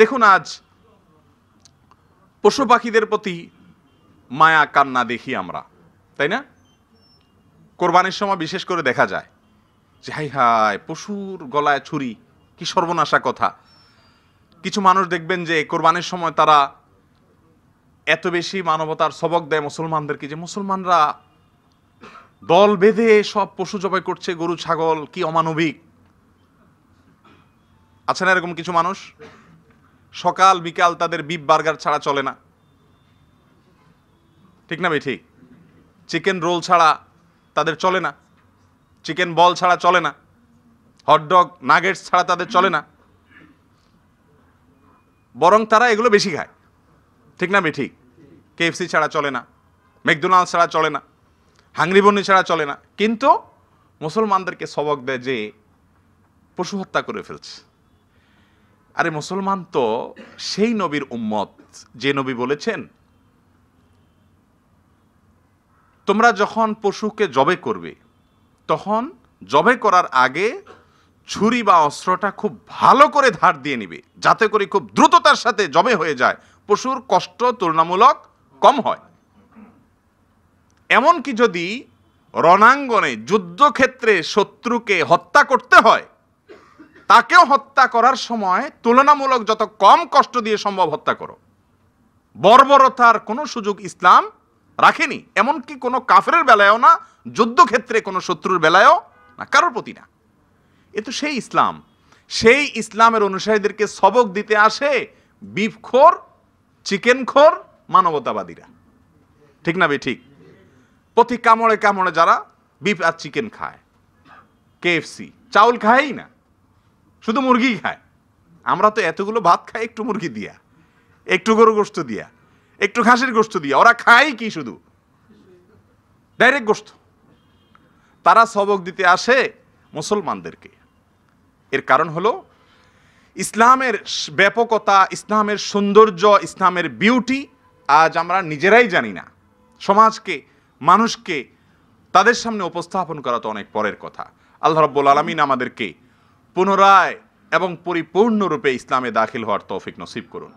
দেখুন আজ পশু পাখিদের প্রতি মায়া কান্না দেখি আমরা তাই না কোরবানির সময় বিশেষ করে দেখা যায় যে হাই হায় পশুর গলায় ছুরি কি সর্বনাশা কথা কিছু মানুষ দেখবেন যে কোরবানির সময় তারা এত বেশি মানবতার সবক দেয় মুসলমানদেরকে যে মুসলমানরা দল বেঁধে সব পশু জবাই করছে গরু ছাগল কি অমানবিক আছে না এরকম কিছু মানুষ সকাল বিকাল তাদের বিপ বার্গার ছাড়া চলে না ঠিক না ভাই ঠিক চিকেন রোল ছাড়া তাদের চলে না চিকেন বল ছাড়া চলে না হটডগ নাগেটস ছাড়া তাদের চলে না বরং তারা এগুলো বেশি খায় ঠিক না ভাই ঠিক কেএফসি ছাড়া চলে না ম্যাকডোনাল্ড ছাড়া চলে না হাংরিবন্নি ছাড়া চলে না কিন্তু মুসলমানদেরকে সবক দেয় যে পশু হত্যা করে ফেলছে আরে মুসলমান তো সেই নবীর উম্মত যে নবী বলেছেন তোমরা যখন পশুকে জবে করবে তখন জবে করার আগে ছুরি বা অস্ত্রটা খুব ভালো করে ধার দিয়ে নিবে যাতে করে খুব দ্রুততার সাথে জবে হয়ে যায় পশুর কষ্ট তুলনামূলক কম হয় এমনকি যদি রণাঙ্গনে যুদ্ধক্ষেত্রে শত্রুকে হত্যা করতে হয় তাকেও হত্যা করার সময় তুলনামূলক যত কম কষ্ট দিয়ে সম্ভব হত্যা করো বর্বরতার কোনো সুযোগ ইসলাম রাখেনি এমনকি কোনো কাফের বেলায়ও না যুদ্ধক্ষেত্রে কোনো শত্রুর বেলায়ও না কারোর প্রতি না এ তো সেই ইসলাম সেই ইসলামের অনুসারীদেরকে সবক দিতে আসে বিফখোর চিকেনখোর মানবতাবাদীরা ঠিক না বে ঠিক প্রতি কামড়ে কামড়ে যারা বিফ আর চিকেন খায় কেএফসি চাউল খায়ই না শুধু মুরগি খায় আমরা তো এতগুলো ভাত খাই একটু মুরগি দিয়া একটু গরু গোস্ত দিয়া একটু ঘাসের গোস্ত দিয়া ওরা খায় কি শুধু ডাইরেক্ট গোস্ত তারা সবক দিতে আসে মুসলমানদেরকে এর কারণ হলো ইসলামের ব্যাপকতা ইসলামের সৌন্দর্য ইসলামের বিউটি আজ আমরা নিজেরাই জানি না সমাজকে মানুষকে তাদের সামনে উপস্থাপন করা তো অনেক পরের কথা আল্লাহ রব্বুল আলমিন আমাদেরকে পুনরায় এবং পরিপূর্ণরূপে ইসলামে দাখিল হওয়ার তৌফিক নসিব করুন